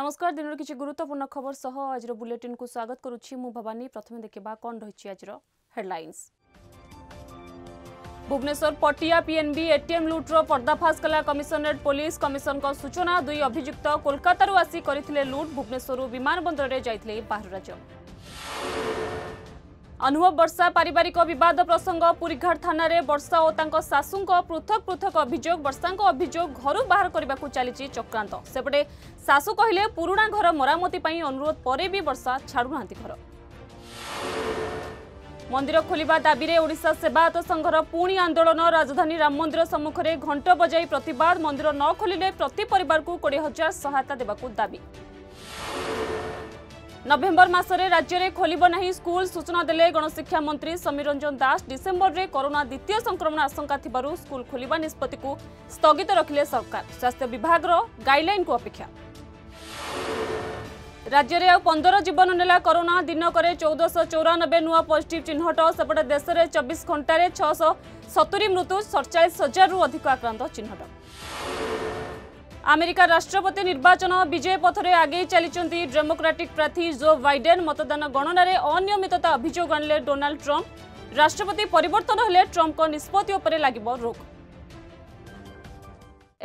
নমস্কার দিনর কিছু গুরুত্বপূর্ণ খবর সহ আজর বুলেটিনকু স্বাগত করুছি মু ভবানী প্রথমে দেখিবা কোন রহিছি আজর headlines Bhubaneswar Patia PNB ATM লুট্র পর্দাফাশ কলা কমিশনরেট পুলিশ কমিশনক সূচনা দুই অভিযুক্ত কোলকাতার আসি করে লুট ভুবনেশ্বর বিমান বন্দরের যাই বাহরাজ ଅନୁଭବ ବର୍ଷା ପାରିବାରିକ ବିବାଦ ପ୍ରସଙ୍ଗ ପୁରୀଘାଟ ଥାନାରେ ବର୍ଷା ଓ ତାଙ୍କ ଶାଶୁଙ୍କ ପୃଥକ ପୃଥକ ଅଭିଯୋଗ ବର୍ଷାଙ୍କ ଅଭିଯୋଗ ଘରୁ ବାହାର କରିବାକୁ ଚାଲିଛି ଚକ୍ରାନ୍ତ ସେପଟେ ଶାଶୁ କହିଲେ ପୁରୁଣା ଘର ମରାମତି ପାଇଁ ଅନୁରୋଧ ପରେ ବି ବର୍ଷା ଛାଡ଼ୁନାହାନ୍ତି ଘର ମନ୍ଦିର ଖୋଲିବା ଦାବିରେ ଓଡ଼ିଶା ସେବାୟତ ସଂଘର ପୁଣି ଆନ୍ଦୋଳନ ରାଜଧାନୀ ରାମ ମନ୍ଦିର ସମ୍ମୁଖରେ ଘଣ୍ଟ ବଜାଇ ପ୍ରତିବାଦ ମନ୍ଦିର ନ ଖୋଲିଲେ ପ୍ରତି ପରିବାରକୁ କୋଡ଼ିଏ ହଜାର ସହାୟତା ଦେବାକୁ ଦାବି ନଭେମ୍ବର ମାସରେ ରାଜ୍ୟରେ ଖୋଲିବ ନାହିଁ ସ୍କୁଲ ସୂଚନା ଦେଲେ ଗଣଶିକ୍ଷା ମନ୍ତ୍ରୀ ସମୀର ରଞ୍ଜନ ଦାସ ଡିସେମ୍ବରରେ କରୋନା ଦ୍ୱିତୀୟ ସଂକ୍ରମଣ ଆଶଙ୍କା ଥିବାରୁ ସ୍କୁଲ ଖୋଲିବା ନିଷ୍ପତ୍ତିକୁ ସ୍ଥଗିତ ରଖିଲେ ସରକାର ସ୍ୱାସ୍ଥ୍ୟ ବିଭାଗର ଗାଇଡ୍ଲାଇନ୍କୁ ଅପେକ୍ଷା ରାଜ୍ୟରେ ଆଉ ପନ୍ଦର ଜୀବନ ନେଲା କରୋନା ଦିନକରେ ଚଉଦଶହ ଚଉରାନବେ ନୂଆ ପଜିଟିଭ୍ ଚିହ୍ନଟ ସେପଟେ ଦେଶରେ ଚବିଶ ଘଣ୍ଟାରେ ଛଅଶହ ସତୁରି ମୃତ୍ୟୁ ସଡ଼ଚାଳିଶ ହଜାରରୁ ଅଧିକ ଆକ୍ରାନ୍ତ ଚିହ୍ନଟ আমেরিকা রাষ্ট্রপতি নির্বাচন বিজয় পথরে আগেই চালিয়েছেন ডেমোক্রাটিক প্রার্থী জো বাইডেন মতদান গণনার অনিয়মিততা অভিযোগ আনলে ডোনাল্ড ট্রম্প রাষ্ট্রপতি পরিবর্তন হলে ট্রম্পক নিষ্পতি উপরে লাগিব রোক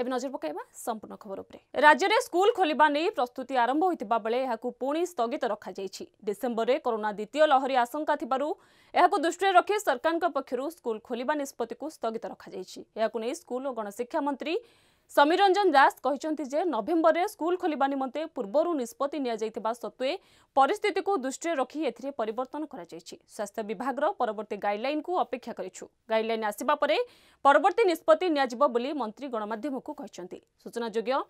ଏବେ ନଜର ପକାଇବା ସମ୍ପୂର୍ଣ୍ଣ ଖବର ଉପରେ ରାଜ୍ୟରେ ସ୍କୁଲ ଖୋଲିବା ନେଇ ପ୍ରସ୍ତୁତି ଆରମ୍ଭ ହୋଇଥିବା ବେଳେ ଏହାକୁ ପୁଣି ସ୍ଥଗିତ ରଖାଯାଇଛି ଡିସେମ୍ବରରେ କରୋନା ଦ୍ୱିତୀୟ ଲହରୀ ଆଶଙ୍କା ଥିବାରୁ ଏହାକୁ ଦୃଷ୍ଟିରେ ରଖି ସରକାରଙ୍କ ପକ୍ଷରୁ ସ୍କୁଲ ଖୋଲିବା ନିଷ୍ପତ୍ତିକୁ ସ୍ଥଗିତ ରଖାଯାଇଛି ଏହାକୁ ନେଇ ସ୍କୁଲ ଓ ଗଣଶିକ୍ଷା ମନ୍ତ୍ରୀ ସମୀର ରଞ୍ଜନ ଦାସ କହିଛନ୍ତି ଯେ ନଭେମ୍ବରରେ ସ୍କୁଲ ଖୋଲିବା ନିମନ୍ତେ ପୂର୍ବରୁ ନିଷ୍ପତ୍ତି ନିଆଯାଇଥିବା ସତ୍ତ୍ୱେ ପରିସ୍ଥିତିକୁ ଦୃଷ୍ଟିରେ ରଖି ଏଥିରେ ପରିବର୍ତ୍ତନ କରାଯାଇଛି ସ୍ୱାସ୍ଥ୍ୟ ବିଭାଗର ପରବର୍ତ୍ତୀ ଗାଇଡ୍ଲାଇନ୍କୁ ଅପେକ୍ଷା କରିଛୁ ଗାଇଡ୍ଲାଇନ୍ ଆସିବା ପରେ ପରବର୍ତ୍ତୀ ନିଷ୍ପତ୍ତି ନିଆଯିବ ବୋଲି ମନ୍ତ୍ରୀ ଗଣମାଧ୍ୟମକୁ କହିଛନ୍ତି ସୂଚନାଯୋଗ୍ୟ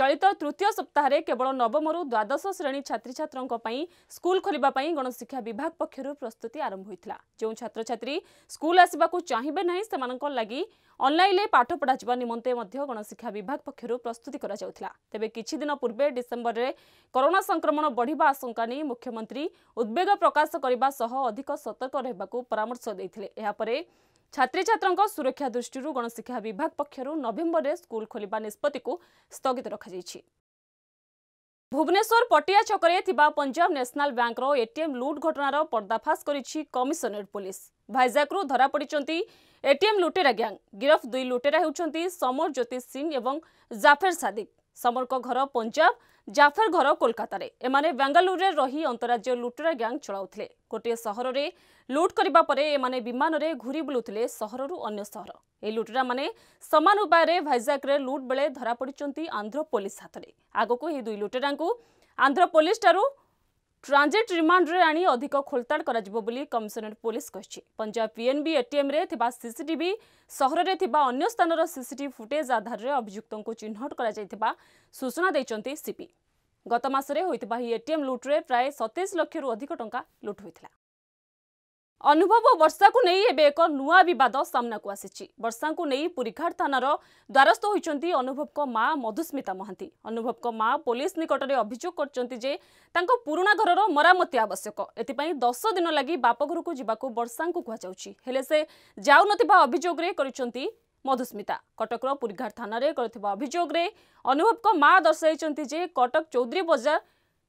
ଚଳିତ ତୃତୀୟ ସପ୍ତାହରେ କେବଳ ନବମରୁ ଦ୍ୱାଦଶ ଶ୍ରେଣୀ ଛାତ୍ରଛାତ୍ରଙ୍କ ପାଇଁ ସ୍କୁଲ ଖୋଲିବା ପାଇଁ ଗଣଶିକ୍ଷା ବିଭାଗ ପକ୍ଷରୁ ପ୍ରସ୍ତୁତି ଆରମ୍ଭ ହୋଇଥିଲା ଯେଉଁ ଛାତ୍ରଛାତ୍ରୀ ସ୍କୁଲ ଆସିବାକୁ ଚାହିଁବେ ନାହିଁ ସେମାନଙ୍କ ଲାଗି ଅନ୍ଲାଇନ୍ରେ ପାଠ ପଢ଼ାଯିବା ନିମନ୍ତେ ମଧ୍ୟ ଗଣଶିକ୍ଷା ବିଭାଗ ପକ୍ଷରୁ ପ୍ରସ୍ତୁତି କରାଯାଉଥିଲା ତେବେ କିଛିଦିନ ପୂର୍ବେ ଡିସେମ୍ବରରେ କରୋନା ସଂକ୍ରମଣ ବଢ଼ିବା ଆଶଙ୍କା ନେଇ ମୁଖ୍ୟମନ୍ତ୍ରୀ ଉଦ୍ବେଗ ପ୍ରକାଶ କରିବା ସହ ଅଧିକ ସତର୍କ ରହିବାକୁ ପରାମର୍ଶ ଦେଇଥିଲେ ଏହାପରେ ଛାତ୍ରଛାତ୍ରଙ୍କ ସୁରକ୍ଷା ଦୃଷ୍ଟିରୁ ଗଣଶିକ୍ଷା ବିଭାଗ ପକ୍ଷରୁ ନଭେମ୍ବରରେ ସ୍କୁଲ ଖୋଲିବା ନିଷ୍ପତ୍ତିକୁ ସ୍ଥଗିତ ରଖାଯାଇଛି ଭୁବନେଶ୍ୱର ପଟିଆ ଛକରେ ଥିବା ପଞ୍ଜାବ ନ୍ୟାସନାଲ୍ ବ୍ୟାଙ୍କର ଏଟିଏମ୍ ଲୁଟ୍ ଘଟଣାର ପର୍ଦ୍ଦାଫାଶ କରିଛି କମିଶନରେଟ୍ ପୋଲିସ ଭାଇଜାକ୍ରୁ ଧରାପଡ଼ିଛନ୍ତି ଏଟିଏମ୍ ଲୁଟେରା ଗ୍ୟାଙ୍ଗ ଗିରଫ ଦୁଇ ଲୁଟେରା ହେଉଛନ୍ତି ସମର ଜ୍ୟୋତିଷ ସିଂ ଏବଂ ଜାଫେର ସାଦିକ ସମରଙ୍କ ଘର ପଞ୍ଜାବ ଜାଫର ଘର କୋଲକାତାରେ ଏମାନେ ବେଙ୍ଗାଲୁରୁରେ ରହି ଅନ୍ତରାଜ୍ୟ ଲୁଟେରା ଗ୍ୟାଙ୍ଗ ଚଳାଉଥିଲେ ଗୋଟିଏ ସହରରେ ଲୁଟ୍ କରିବା ପରେ ଏମାନେ ବିମାନରେ ଘୁରି ବୁଲୁଥିଲେ ସହରରୁ ଅନ୍ୟ ସହର ଏହି ଲୁଟେରାମାନେ ସମାନ ଉପାୟରେ ଭାଇଜାକ୍ରେ ଲୁଟ୍ ବେଳେ ଧରାପଡ଼ିଛନ୍ତି ଆନ୍ଧ୍ର ପୋଲିସ ହାତରେ ଆଗକୁ ଏହି ଦୁଇ ଲୁଟେରାଙ୍କୁ ଆନ୍ଧ୍ର ପୋଲିସଠାରୁ ট্রানজিট রিমান্ডে আনি অধিক খোলতাড় করা বলে কমিশনার পুলিশ কী পঞ্জাব পিএনবি এটিএমে সিসিটিভি সহরের অন্য স্থানর সিসিটিভি ফুটেজ আধারে অভিযুক্ত চিহ্নট করা সূচনা দিয়েছেন সিপি গত মাসে হয়ে এটিএম লুট্রে প্রায় সতেইশ লক্ষর অধিক টঙ্কা লুট হয়েছিল अनुभव वर्षाको नै ए नयाँ बिद सामना को आसिन्छ को नै पुरीघाट थान र द्वारस्थ अनुभव को मा मधुस्मिता अनुभव को अनुभवको पुलिस निकट पुरु घर मरमति आवश्यक एपि दस दिन को लाग् बापघरको जुवा हेले से जाउ अभियोगले गरिन्छ मधुस्मिता कटक कटकर पुरीघाट थानु अभियोगले अनुभवको मा दर्शाइन कटक चौधरी बजार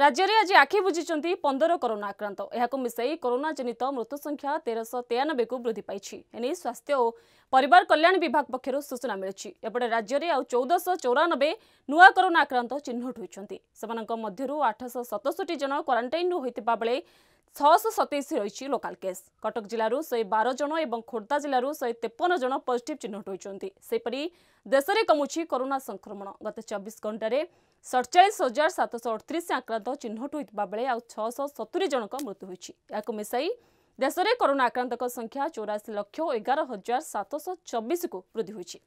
ରାଜ୍ୟରେ ଆଜି ଆଖି ବୁଝିଛନ୍ତି ପନ୍ଦର କରୋନା ଆକ୍ରାନ୍ତ ଏହାକୁ ମିଶାଇ କରୋନା ଜନିତ ମୃତ୍ୟୁ ସଂଖ୍ୟା ତେରଶହ ତେୟାନବେକୁ ବୃଦ୍ଧି ପାଇଛି ଏନେଇ ସ୍ୱାସ୍ଥ୍ୟ ଓ ପରିବାର କଲ୍ୟାଣ ବିଭାଗ ପକ୍ଷରୁ ସୂଚନା ମିଳିଛି ଏପଟେ ରାଜ୍ୟରେ ଆଉ ଚଉଦଶହ ଚଉରାନବେ ନୂଆ କରୋନା ଆକ୍ରାନ୍ତ ଚିହ୍ନଟ ହୋଇଛନ୍ତି ସେମାନଙ୍କ ମଧ୍ୟରୁ ଆଠଶହ ସତଷଠି ଜଣ କ୍ୱାରେଣ୍ଟାଇନ୍ରୁ ହୋଇଥିବା ବେଳେ ଛଅଶହ ସତେଇଶ ରହିଛି ଲୋକାଲ କେସ୍ କଟକ ଜିଲ୍ଲାରୁ ଶହେ ବାର ଜଣ ଏବଂ ଖୋର୍ଦ୍ଧା ଜିଲ୍ଲାରୁ ଶହେ ତେପନ ଜଣ ପଜିଟିଭ୍ ଚିହ୍ନଟ ହୋଇଛନ୍ତି ସେହିପରି ଦେଶରେ କମୁଛି କରୋନା ସଂକ୍ରମଣ ଗତ ଚବିଶ ଘଣ୍ଟାରେ ସଡ଼ଚାଳିଶ ହଜାର ସାତଶହ ଅଠତିରିଶ ଆକ୍ରାନ୍ତ ଚିହ୍ନଟ ହୋଇଥିବା ବେଳେ ଆଉ ଛଅଶହ ସତୁରି ଜଣଙ୍କ ମୃତ୍ୟୁ ହୋଇଛି ଏହାକୁ ମିଶାଇ ଦେଶରେ କରୋନା ଆକ୍ରାନ୍ତଙ୍କ ସଂଖ୍ୟା ଚଉରାଅଶୀ ଲକ୍ଷ ଏଗାର ହଜାର ସାତଶହ ଚବିଶକୁ ବୃଦ୍ଧି ହୋଇଛି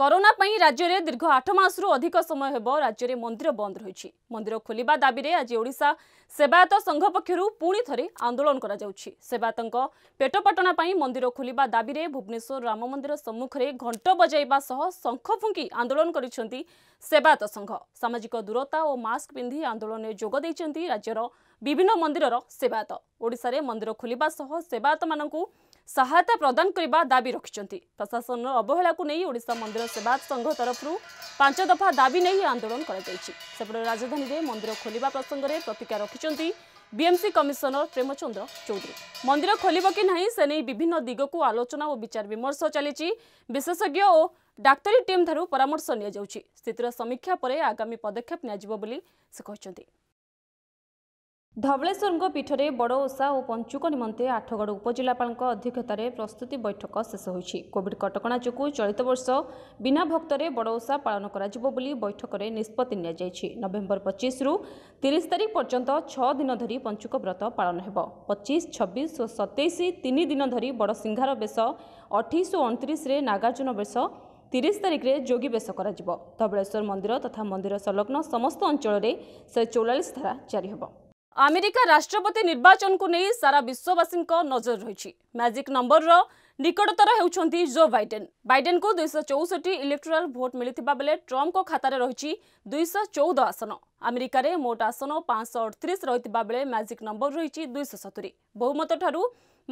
କରୋନା ପାଇଁ ରାଜ୍ୟରେ ଦୀର୍ଘ ଆଠ ମାସରୁ ଅଧିକ ସମୟ ହେବ ରାଜ୍ୟରେ ମନ୍ଦିର ବନ୍ଦ ରହିଛି ମନ୍ଦିର ଖୋଲିବା ଦାବିରେ ଆଜି ଓଡ଼ିଶା ସେବାୟତ ସଂଘ ପକ୍ଷରୁ ପୁଣି ଥରେ ଆନ୍ଦୋଳନ କରାଯାଉଛି ସେବାୟତଙ୍କ ପେଟପାଟଣା ପାଇଁ ମନ୍ଦିର ଖୋଲିବା ଦାବିରେ ଭୁବନେଶ୍ୱର ରାମ ମନ୍ଦିର ସମ୍ମୁଖରେ ଘଣ୍ଟ ବଜାଇବା ସହ ଶଙ୍ଖ ଫୁଙ୍କି ଆନ୍ଦୋଳନ କରିଛନ୍ତି ସେବାୟତ ସଂଘ ସାମାଜିକ ଦୂରତା ଓ ମାସ୍କ ପିନ୍ଧି ଆନ୍ଦୋଳନରେ ଯୋଗ ଦେଇଛନ୍ତି ରାଜ୍ୟର ବିଭିନ୍ନ ମନ୍ଦିରର ସେବାୟତ ଓଡ଼ିଶାରେ ମନ୍ଦିର ଖୋଲିବା ସହ ସେବାୟତମାନଙ୍କୁ ସହାୟତା ପ୍ରଦାନ କରିବା ଦାବି ରଖିଛନ୍ତି ପ୍ରଶାସନର ଅବହେଳାକୁ ନେଇ ଓଡ଼ିଶା ମନ୍ଦିର ସେବାୟତ ସଂଘ ତରଫରୁ ପାଞ୍ଚ ଦଫା ଦାବି ନେଇ ଆନ୍ଦୋଳନ କରାଯାଇଛି ସେପଟେ ରାଜଧାନୀରେ ମନ୍ଦିର ଖୋଲିବା ପ୍ରସଙ୍ଗରେ ପ୍ରତିକ୍ରିୟା ରଖିଛନ୍ତି ବିଏମ୍ସି କମିଶନର ପ୍ରେମଚନ୍ଦ୍ର ଚୌଧୁରୀ ମନ୍ଦିର ଖୋଲିବ କି ନାହିଁ ସେ ନେଇ ବିଭିନ୍ନ ଦିଗକୁ ଆଲୋଚନା ଓ ବିଚାର ବିମର୍ଶ ଚାଲିଛି ବିଶେଷଜ୍ଞ ଓ ଡାକ୍ତରୀ ଟିମ୍ ଠାରୁ ପରାମର୍ଶ ନିଆଯାଉଛି ସ୍ଥିତିର ସମୀକ୍ଷା ପରେ ଆଗାମୀ ପଦକ୍ଷେପ ନିଆଯିବ ବୋଲି ସେ କହିଛନ୍ତି ଧବଳେଶ୍ୱରଙ୍କ ପୀଠରେ ବଡ଼ ଓଷା ଓ ପଞ୍ଚୁକ ନିମନ୍ତେ ଆଠଗଡ଼ ଉପଜିଲ୍ଲାପାଳଙ୍କ ଅଧ୍ୟକ୍ଷତାରେ ପ୍ରସ୍ତୁତି ବୈଠକ ଶେଷ ହୋଇଛି କୋଭିଡ୍ କଟକଣା ଯୋଗୁଁ ଚଳିତ ବର୍ଷ ବିନା ଭକ୍ତରେ ବଡ଼ ଓଷା ପାଳନ କରାଯିବ ବୋଲି ବୈଠକରେ ନିଷ୍ପତ୍ତି ନିଆଯାଇଛି ନଭେମ୍ବର ପଚିଶରୁ ତିରିଶ ତାରିଖ ପର୍ଯ୍ୟନ୍ତ ଛଅ ଦିନ ଧରି ପଞ୍ଚୁକ ବ୍ରତ ପାଳନ ହେବ ପଚିଶ ଛବିଶ ଓ ସତେଇଶ ତିନି ଦିନ ଧରି ବଡ଼ ସିଂହାର ବେଶ ଅଠେଇଶ ଓ ଅଣତିରିଶରେ ନାଗାର୍ଜୁନ ବେଶ ତିରିଶ ତାରିଖରେ ଯୋଗୀ ବେଶ କରାଯିବ ଧବଳେଶ୍ୱର ମନ୍ଦିର ତଥା ମନ୍ଦିର ସଂଲଗ୍ନ ସମସ୍ତ ଅଞ୍ଚଳରେ ସେ ଚଉରାଳିଶ ଧାରା ଜାରି ହେବ ଆମେରିକା ରାଷ୍ଟ୍ରପତି ନିର୍ବାଚନକୁ ନେଇ ସାରା ବିଶ୍ୱବାସୀଙ୍କ ନଜର ରହିଛି ମ୍ୟାଜିକ୍ ନମ୍ବରର ନିକଟତର ହେଉଛନ୍ତି ଜୋ ବାଇଡେନ୍ ବାଇଡେନ୍ଙ୍କୁ ଦୁଇଶହ ଚଉଷଠି ଇଲେକ୍ଟ୍ରାଲ୍ ଭୋଟ୍ ମିଳିଥିବା ବେଳେ ଟ୍ରମ୍ପଙ୍କ ଖାତାରେ ରହିଛି ଦୁଇଶହ ଚଉଦ ଆସନ ଆମେରିକାରେ ମୋଟ ଆସନ ପାଞ୍ଚଶହ ଅଠତିରିଶ ରହିଥିବା ବେଳେ ମ୍ୟାଜିକ୍ ନମ୍ବର ରହିଛି ଦୁଇଶହ ସତୁରି ବହୁମତଠାରୁ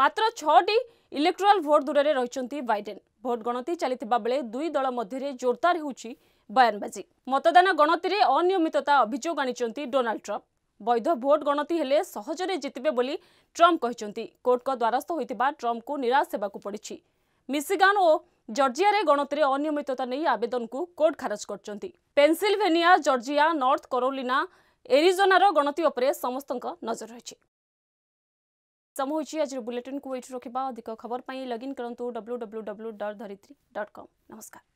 ମାତ୍ର ଛଅଟି ଇଲେକ୍ଟ୍ରାଲ୍ ଭୋଟ୍ ଦୂରରେ ରହିଛନ୍ତି ବାଇଡେନ୍ ଭୋଟ୍ ଗଣତି ଚାଲିଥିବା ବେଳେ ଦୁଇ ଦଳ ମଧ୍ୟରେ ଜୋରଦାର ହେଉଛି ବୟାନବାଜି ମତଦାନ ଗଣତିରେ ଅନିୟମିତତା ଅଭିଯୋଗ ଆଣିଛନ୍ତି ଡୋନାଲ୍ଡ ଟ୍ରମ୍ପ ବୈଧ ଭୋଟ୍ ଗଣତି ହେଲେ ସହଜରେ ଜିତିବେ ବୋଲି ଟ୍ରମ୍ପ କହିଛନ୍ତି କୋର୍ଟଙ୍କ ଦ୍ୱାରସ୍ଥ ହୋଇଥିବା ଟ୍ରମ୍ପଙ୍କୁ ନିରାଶ ହେବାକୁ ପଡ଼ିଛି ମିସିଗାନ୍ ଓ ଜର୍ଜିଆରେ ଗଣତିରେ ଅନିୟମିତତା ନେଇ ଆବେଦନକୁ କୋର୍ଟ ଖାରଜ କରିଛନ୍ତି ପେନ୍ସିଲଭେନିଆ ଜର୍ଜିଆ ନର୍ଥ କରୋଲିନା ଏରିଜୋନାର ଗଣତି ଉପରେ ସମସ୍ତଙ୍କ ନଜର ରହିଛି ସମୟ ହୋଇଛି ଆଜିର ବୁଲେଟିନ୍କୁ ଏଇଠି ରଖିବା ଅଧିକ ଖବର ପାଇଁ ଲଗ୍ଇନ୍ କରନ୍ତୁ W W W dot Dharitri dot com ନମସ୍କାର